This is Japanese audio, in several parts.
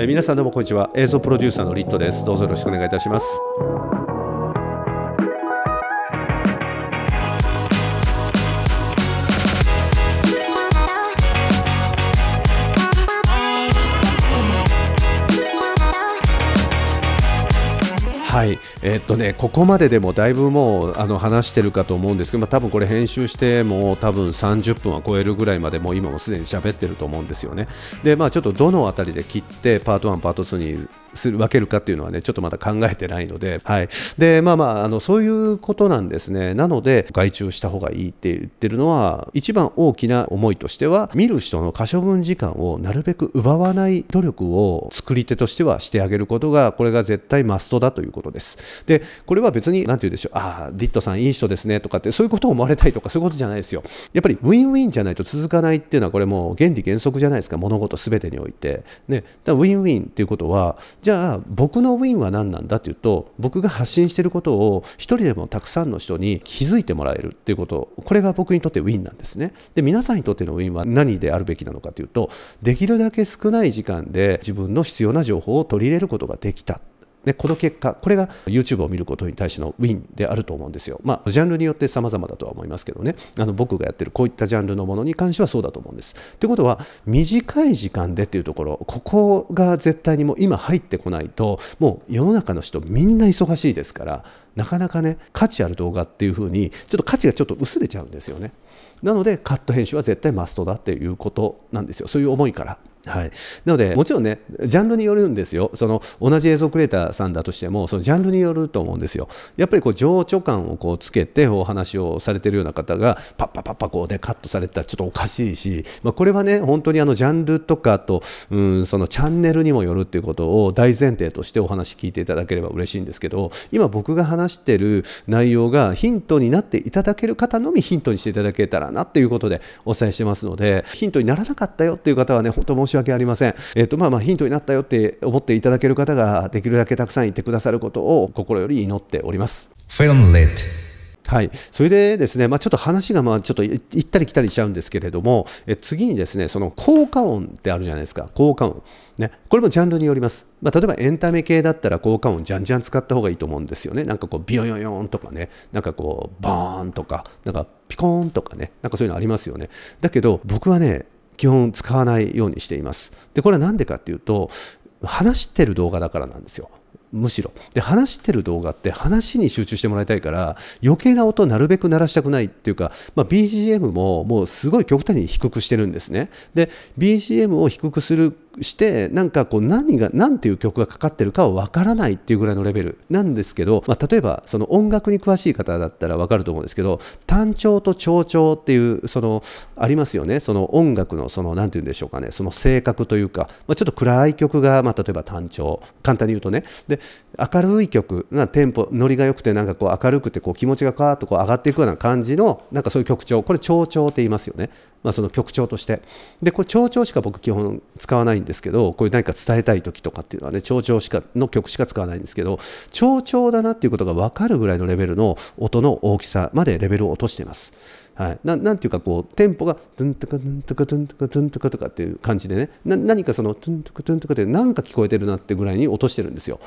え皆さんどうもこんにちは映像プロデューサーのリットですどうぞよろしくお願いいたしますはい、えー、っとね、ここまででもだいぶもうあの話してるかと思うんですけど、まあ、多分これ編集してもう多分30分は超えるぐらいまでもう今もすでに喋ってると思うんですよね。で、まあちょっとどのあたりで切ってパート1、パート2する分けるかっていうのはねちょっとまだ考えてないので,、はい、でまあまああのそういうことなんですねなので外注した方がいいって言ってるのは一番大きな思いとしては見る人の可処分時間をなるべく奪わない努力を作り手としてはしてあげることがこれが絶対マストだということですでこれは別に何て言うでしょうああディットさんいい人ですねとかってそういうことを思われたいとかそういうことじゃないですよやっぱりウィンウィンじゃないと続かないっていうのはこれもう原理原則じゃないですか物事全てにおいてねだからウィンウィンっていうことはじゃあ僕のウィンは何なんだっていうと僕が発信してることを1人でもたくさんの人に気づいてもらえるっていうことこれが僕にとってウィンなんですねで皆さんにとってのウィンは何であるべきなのかというとできるだけ少ない時間で自分の必要な情報を取り入れることができたでこの結果、これが YouTube を見ることに対してのウィンであると思うんですよ。まあ、ジャンルによって様々だとは思いますけどね、あの僕がやってるこういったジャンルのものに関してはそうだと思うんです。ということは、短い時間でっていうところ、ここが絶対にもう今入ってこないと、もう世の中の人、みんな忙しいですから、なかなかね価値ある動画っていう風にちょっと価値がちょっと薄れちゃうんですよねなのでカット編集は絶対マストだっていうことなんですよそういう思いからはい、なので、もちろんね、ジャンルによるんですよ、その同じ映像クリエイターさんだとしても、そのジャンルによると思うんですよ、やっぱりこう情緒感をこうつけてお話をされてるような方が、パッパパッパこう、でカットされたらちょっとおかしいし、まあ、これはね、本当にあのジャンルとかと、うん、そのチャンネルにもよるっていうことを大前提としてお話聞いていただければ嬉しいんですけど、今、僕が話してる内容がヒントになっていただける方のみヒントにしていただけたらなということでお伝えしてますので、ヒントにならなかったよっていう方はね、本当申し訳ありません。えっ、ー、と、まあまあヒントになったよって思っていただける方ができるだけたくさんいてくださることを心より祈っております。はい、それでですね、まあ、ちょっと話がまあちょっと行ったり来たりしちゃうんですけれども、え次にですね、その効果音ってあるじゃないですか、効果音。ね、これもジャンルによります。まあ、例えばエンタメ系だったら効果音じゃんじゃん使った方がいいと思うんですよね。なんかこうビヨヨヨンとかね、なんかこうバーンとか、なんかピコーンとかね、なんかそういうのありますよね。だけど僕はね、基本使わないようにしています。で、これは何でかっていうと、話してる動画だからなんですよ。むしろで話してる動画って話に集中してもらいたいから余計な音なるべく鳴らしたくないっていうか、まあ、BGM ももうすごい極端に低くしてるんですねで BGM を低くするしてなんかこう何が何ていう曲がかかってるかはわからないっていうぐらいのレベルなんですけど、まあ、例えばその音楽に詳しい方だったらわかると思うんですけど単調と調調っていうそのありますよねその音楽のその何て言うんでしょうかねその性格というか、まあ、ちょっと暗い曲が、まあ、例えば単調簡単に言うとねで明るい曲なテンポノリが良くてなんかこう明るくてこう気持ちがカーッとこう上がっていくような感じのなんかそういう曲調これ調調って言いますよね、まあ、その曲調としてでこれ調調しか僕基本使わないんですけどこういう何か伝えたい時とかっていうのはね長調しかの曲しか使わないんですけど長調だなっていうことが分かるぐらいのレベルの音の大きさまでレベルを落としています。はい、ななんていうかこうテンポが「トゥントゥカトゥントゥカトゥントゥカトゥントゥカ」とかっていう感じでねな何かその「トゥントゥカトゥントゥカ」って何か聞こえてるなってぐらいに落としてるんですよ。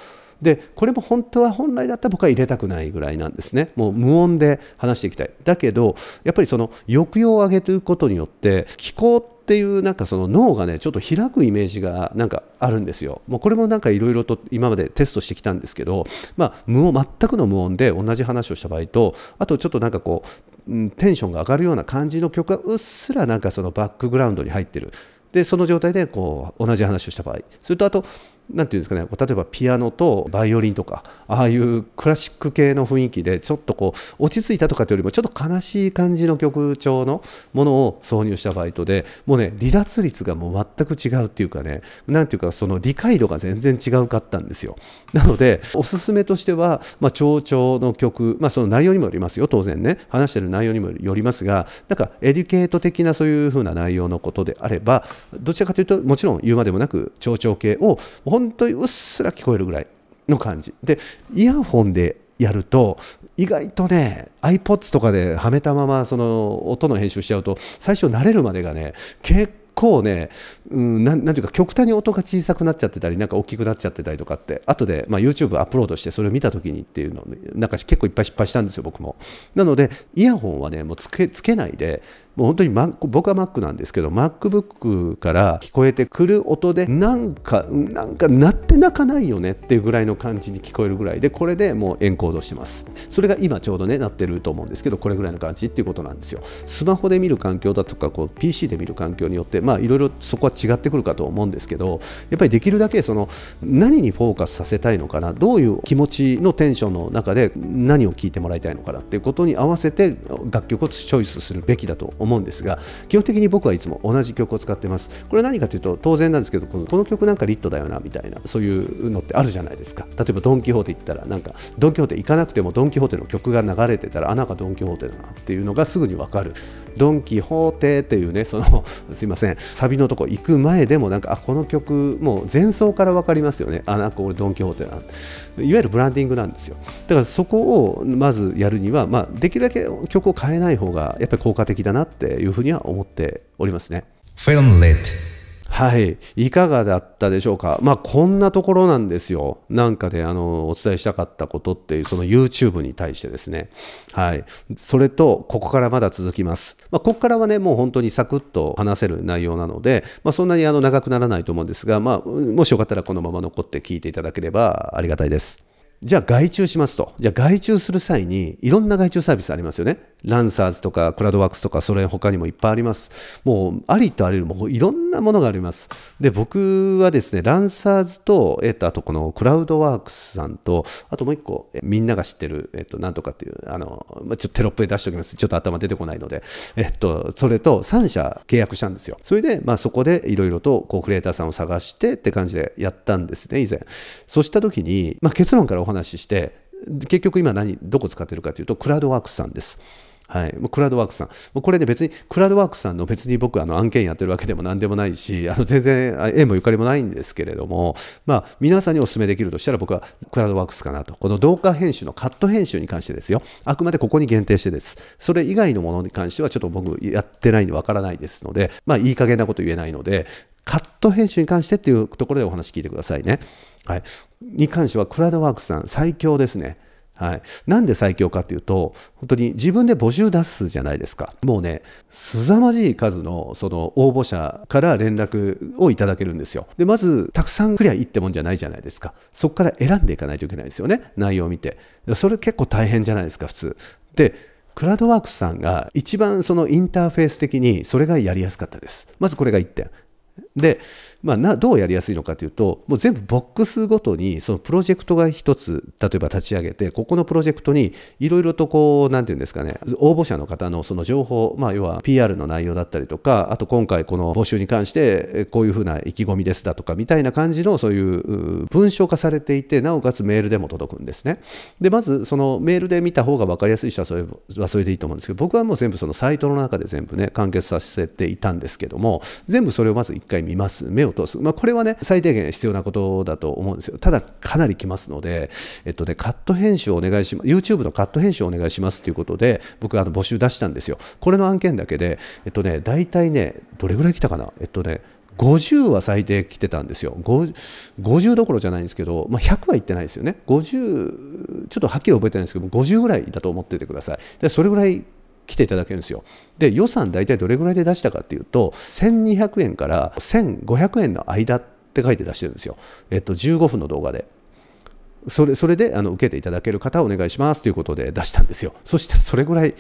でこれも本当は本来だったら僕は入れたくないぐらいなんですねもう無音で話していきたいだけどやっぱりその抑揚を上げていくことによって聞こうっていうなんかその脳がねちょっと開くイメージがなんかあるんですよ。もうこれもなんかいろいろと今までテストしてきたんですけど、まあ、無音全くの無音で同じ話をした場合とあとちょっとなんかこう、うん、テンションが上がるような感じの曲がうっすらなんかそのバックグラウンドに入ってる。でその状態でこう同じ話をした場合それとあと何て言うんですかね例えばピアノとバイオリンとかああいうクラシック系の雰囲気でちょっとこう落ち着いたとかというよりもちょっと悲しい感じの曲調のものを挿入したバイトでもうね離脱率がもう全く違うっていうかね何ていうかその理解度が全然違うかったんですよなのでおすすめとしては、まあ、長調の曲、まあ、その内容にもよりますよ当然ね話してる内容にもよりますがなんかエデュケート的なそういうふうな内容のことであればどちらかというともちろん言うまでもなく蝶調系を本本当にうっすら聞こえるぐらいの感じでイヤホンでやると意外とね iPods とかではめたままその音の編集しちゃうと最初慣れるまでがね結構ね、うん、なていうか極端に音が小さくなっちゃってたりなんか大きくなっちゃってたりとかって後でまあ YouTube アップロードしてそれを見た時にっていうのなんか結構いっぱい失敗したんですよ僕もなのでイヤホンはねもうつけないでもう本当に、ま、僕は Mac なんですけど MacBook から聞こえてくる音でなんかなんか鳴って泣かないよねっていうぐらいの感じに聞こえるぐらいでこれでもうエンコードしてますそれが今ちょうどね鳴ってると思うんですけどこれぐらいの感じっていうことなんですよスマホで見る環境だとかこう PC で見る環境によってまあいろいろそこは違ってくるかと思うんですけどやっぱりできるだけその何にフォーカスさせたいのかなどういう気持ちのテンションの中で何を聞いてもらいたいのかなっていうことに合わせて楽曲をチョイスするべきだと思思うんですが基本的に僕はいつも同じ曲を使ってますこれ何かというと当然なんですけどこのこの曲なんかリットだよなみたいなそういうのってあるじゃないですか例えばドン・キホーテ行ったらなんかドン・キホーテ行かなくてもドン・キホーテの曲が流れてたらあなんかドン・キホーテだなっていうのがすぐに分かるドン・キホーテっていうねその すいませんサビのとこ行く前でもなんかあこの曲もう前奏から分かりますよねあなんか俺ドン・キホーテなんいわゆるブランディングなんですよだからそこをまずやるには、まあ、できるだけ曲を変えない方がやっぱり効果的だなっていうふうには思っておりますね。フィルムレッはい、いかがだったでしょうか、まあ、こんなところなんですよ、なんかで、あのお伝えしたかったことっていう、その YouTube に対してですね、はい、それと、ここからまだ続きます、まあ、ここからはね、もう本当にサクッと話せる内容なので、まあ、そんなにあの長くならないと思うんですが、まあ、もしよかったらこのまま残って聞いていただければありがたいです。じゃあ外注しますと。じゃあ外注する際にいろんな外注サービスありますよね。ランサーズとかクラウドワークスとかそれ他にもいっぱいあります。もうありとあらゆるもういろんなものがあります。で僕はですねランサーズと、えっと、あとこのクラウドワークスさんとあともう一個みんなが知ってる、えっと、なんとかっていうあの、まあ、ちょっとテロップで出しておきますちょっと頭出てこないので、えっと、それと3社契約したんですよ。それで、まあ、そこでいろいろとこうクリエイターさんを探してって感じでやったんですね以前。そうした時に、まあ、結論からお話しして結局今何どこ使ってるかというとクラウドワークスさんです。はい、クラウドワークスさん、これね、別にクラウドワークスさんの別に僕、あの案件やってるわけでも 何でもないし、あの全然縁もゆかりもないんですけれども、まあ、皆さんにお勧めできるとしたら、僕はクラウドワークスかなと、この動画編集のカット編集に関してですよ、あくまでここに限定してです、それ以外のものに関しては、ちょっと僕、やってないんでわからないですので、まあ、いい加減なこと言えないので、カット編集に関してっていうところでお話聞いてくださいね。はい、に関しては、クラウドワークスさん、最強ですね。はい。なんで最強かっていうと、本当に自分で募集出すじゃないですか。もうね、凄まじい数のその応募者から連絡をいただけるんですよ。で、まず、たくさんクリアいいってもんじゃないじゃないですか。そこから選んでいかないといけないですよね。内容を見て。それ結構大変じゃないですか、普通。で、クラウドワークスさんが一番そのインターフェース的にそれがやりやすかったです。まずこれが1点。で、まあ、などうやりやすいのかというともう全部ボックスごとにそのプロジェクトが一つ例えば立ち上げてここのプロジェクトにいろいろとこうなんていうんですかね応募者の方のその情報、まあ、要は PR の内容だったりとかあと今回この募集に関してこういうふうな意気込みですだとかみたいな感じのそういう文章化されていてなおかつメールでも届くんですねでまずそのメールで見た方が分かりやすい人はそれはそれでいいと思うんですけど僕はもう全部そのサイトの中で全部ね完結させていたんですけども全部それをまず一回見ます目ををす、まあ、これはね、最低限必要なことだと思うんですよ。ただ、かなりきますので、えっとね、カット編集をお願いします、YouTube のカット編集をお願いしますということで、僕、あの募集出したんですよ。これの案件だけで、えっとね、大体ね、どれぐらい来たかな、えっとね、50は最低来てたんですよ50、50どころじゃないんですけど、まあ、100はいってないですよね、50、ちょっとはっきり覚えてないんですけど、50ぐらいだと思っててください。でそれぐらい来ていただけるんですよ。で、予算大体どれぐらいで出したかっていうと、1200円から1500円の間って書いて出してるんですよ。えっと、15分の動画で。それそれであの受けていただける方お願いしますということで出したんですよ。そしたらそれぐらい、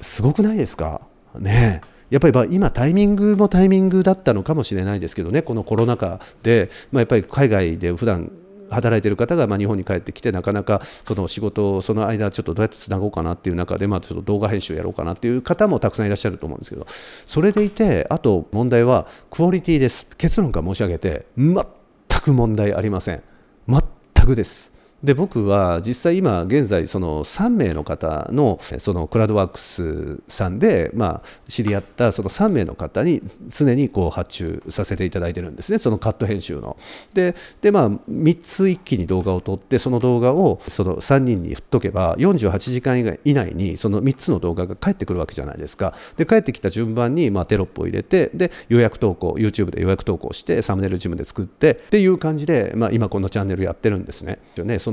すごくないですかねえ。やっぱり今、タイミングもタイミングだったのかもしれないですけどね、このコロナ禍で、まあ、やっぱり海外で普段働いてる方がま日本に帰ってきてなかなかその仕事をその間ちょっとどうやってつなごうかなっていう中でまあちょっと動画編集をやろうかなっていう方もたくさんいらっしゃると思うんですけどそれでいてあと問題はクオリティです結論から申し上げて全く問題ありません全くですで僕は実際今現在その3名の方のそのクラウドワークスさんでまあ知り合ったその3名の方に常にこう発注させていただいてるんですねそのカット編集の。ででまあ3つ一気に動画を撮ってその動画をその3人に振っとけば48時間以内にその3つの動画が返ってくるわけじゃないですか。で帰ってきた順番にまあテロップを入れてで予約投稿 YouTube で予約投稿してサムネイルジムで作ってっていう感じでまあ今このチャンネルやってるんですね。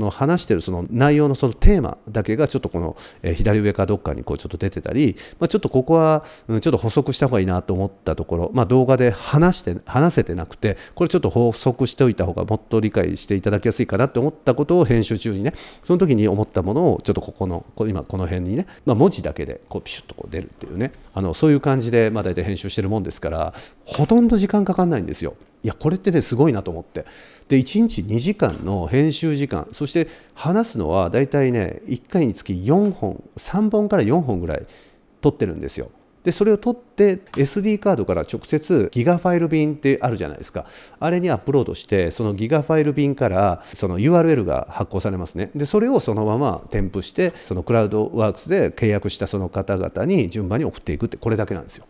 その話してるその内容のそのテーマだけがちょっとこの、え左上かどっかにこうちょっと出てたり、まあ、ちょっとここは、うん、ちょっと補足した方がいいなと思ったところ、まあ、動画で話して話せてなくてこれちょっと補足しておいた方がもっと理解していただきやすいかなと思ったことを編集中にねその時に思ったものをちょっとここの今この辺にね、まあ、文字だけでこうピシュッとこう出るっていうねあのそういう感じでまあ大体編集してるもんですからほとんど時間かかんないんですよ。いやこれってねすごいなと思ってで1日2時間の編集時間そして話すのはだいたいね1回につき4本3本から4本ぐらい撮ってるんですよでそれを取って SD カードから直接ギガファイル便ってあるじゃないですかあれにアップロードしてそのギガファイル便からその URL が発行されますねでそれをそのまま添付してそのクラウドワークスで契約したその方々に順番に送っていくってこれだけなんですよ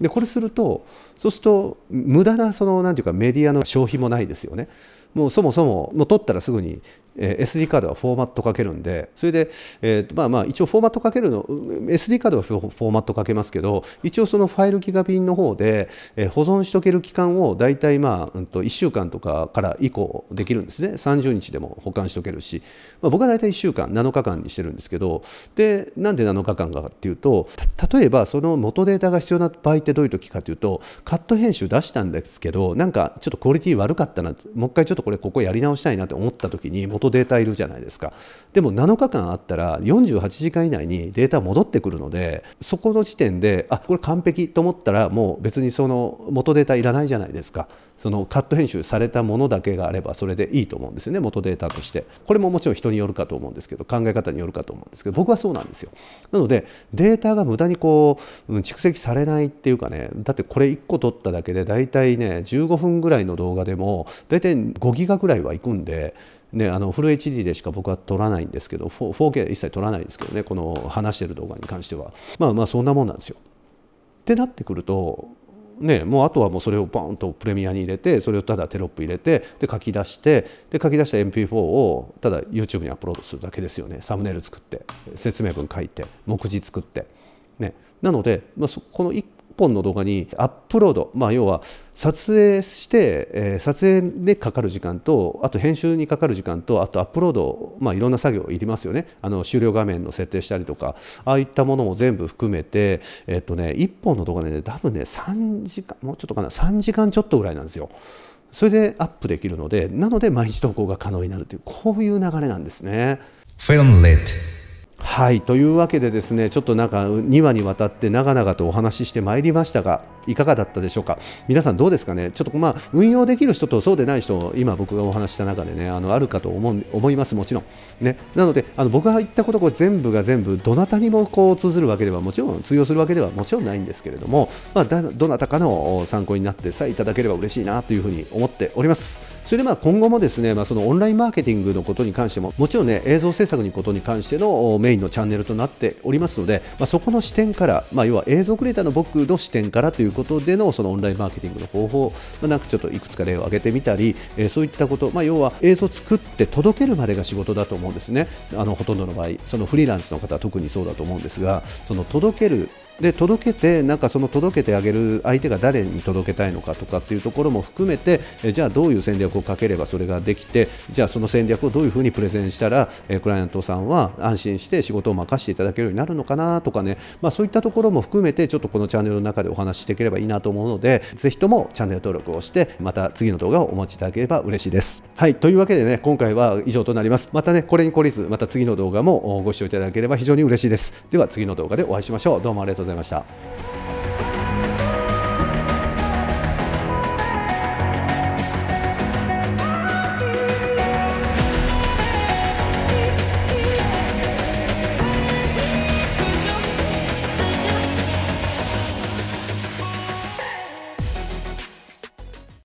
でこれするとそうすると無駄なそのなんていうかメディアの消費もないですよねもうそもそももう取ったらすぐにえ SD カードはフォーマットかけるんでそれで、えー、まあまあ一応フォーマットかけるの SD カードはフォーマットかけますけど一応そのファイルギガ便の方で、え保存しとける期間を大体まあ、うん、と1週間とかから以降できるんですね30日でも保管しとけるし、まあ、僕は大体1週間7日間にしてるんですけどでなんで7日間かっていうと例えばその元データが必要な場合ってどういう時かというとカット編集出したんですけどなんかちょっとクオリティ悪かったなもう一回ちょっとこれここやり直したいなって思った時に元元データいるじゃないですかでも7日間あったら48時間以内にデータ戻ってくるのでそこの時点であこれ完璧と思ったらもう別にその元データいらないじゃないですかそのカット編集されたものだけがあればそれでいいと思うんですよね元データとしてこれももちろん人によるかと思うんですけど考え方によるかと思うんですけど僕はそうなんですよなのでデータが無駄にこう蓄積されないっていうかねだってこれ1個取っただけで大体ね15分ぐらいの動画でも大体5ギガぐらいはいくんでね、あのフル HD でしか僕は撮らないんですけど 4K 一切撮らないんですけどねこの話してる動画に関してはまあまあそんなもんなんですよ。ってなってくるとね、もうあとはもうそれをバンとプレミアに入れてそれをただテロップ入れてで書き出してで書き出した MP4 をただ YouTube にアップロードするだけですよねサムネイル作って説明文書いて目次作って、ね、なので、まあ、この1本の動画にアップロード、まあ、要は撮影して、えー、撮影でかかる時間とあと編集にかかる時間とあとアップロード、まあ、いろんな作業いりますよねあの終了画面の設定したりとかああいったものも全部含めて、えっとね、1本の動画で、ね、多分ね3時間もうちょっとかな3時間ちょっとぐらいなんですよ。それでアップできるのでなので毎日投稿が可能になるというこういう流れなんですね。はいというわけでですねちょっとなんか2話にわたって長々とお話ししてまいりましたがいかがだったでしょうか皆さんどうですかねちょっとまあ運用できる人とそうでない人今僕がお話した中でねあのあるかと思う思いますもちろんねなのであの僕が言ったことこ全部が全部どなたにもこう通ずるわけではもちろん通用するわけではもちろんないんですけれどもまあ、どなたかの参考になってさえいただければ嬉しいなというふうに思っておりますそれでまあ今後もですねまあ、そのオンラインマーケティングのことに関してももちろんね映像制作のことに関してのメインのチャンネルとなっておりますのでまあ、そこの視点からまあ、要は映像クリエイターの僕の視点からということでのそのオンラインマーケティングの方法、まあ、なんかちょっといくつか例を挙げてみたり、えー、そういったこと、まあ、要は映像作って届けるまでが仕事だと思うんですね、あのほとんどの場合、そのフリーランスの方は特にそうだと思うんですが、その届けるで届けてなんかその届けてあげる相手が誰に届けたいのかとかっていうところも含めてえじゃあどういう戦略をかければそれができてじゃあその戦略をどういうふうにプレゼンしたらえクライアントさんは安心して仕事を任せていただけるようになるのかなとかね、まあ、そういったところも含めてちょっとこのチャンネルの中でお話ししていければいいなと思うのでぜひともチャンネル登録をしてまた次の動画をお待ちいただければ嬉しいです。はいというわけでね今回は以上となります。またねこれに懲りずまた次の動画もご視聴いただければ非常に嬉しいです。では次の動画でお会いしましょう。どうもありがとうとうございました。